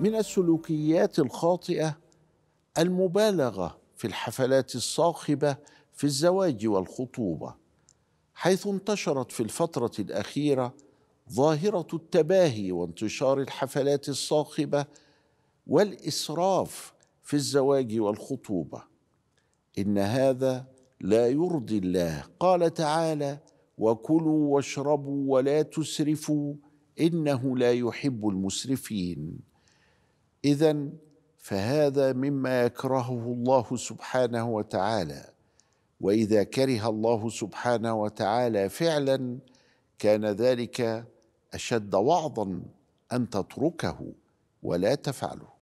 من السلوكيات الخاطئه المبالغه في الحفلات الصاخبه في الزواج والخطوبه حيث انتشرت في الفتره الاخيره ظاهره التباهي وانتشار الحفلات الصاخبه والاسراف في الزواج والخطوبه ان هذا لا يرضي الله قال تعالى وكلوا واشربوا ولا تسرفوا انه لا يحب المسرفين اذا فهذا مما يكرهه الله سبحانه وتعالى واذا كره الله سبحانه وتعالى فعلا كان ذلك اشد وعظا ان تتركه ولا تفعله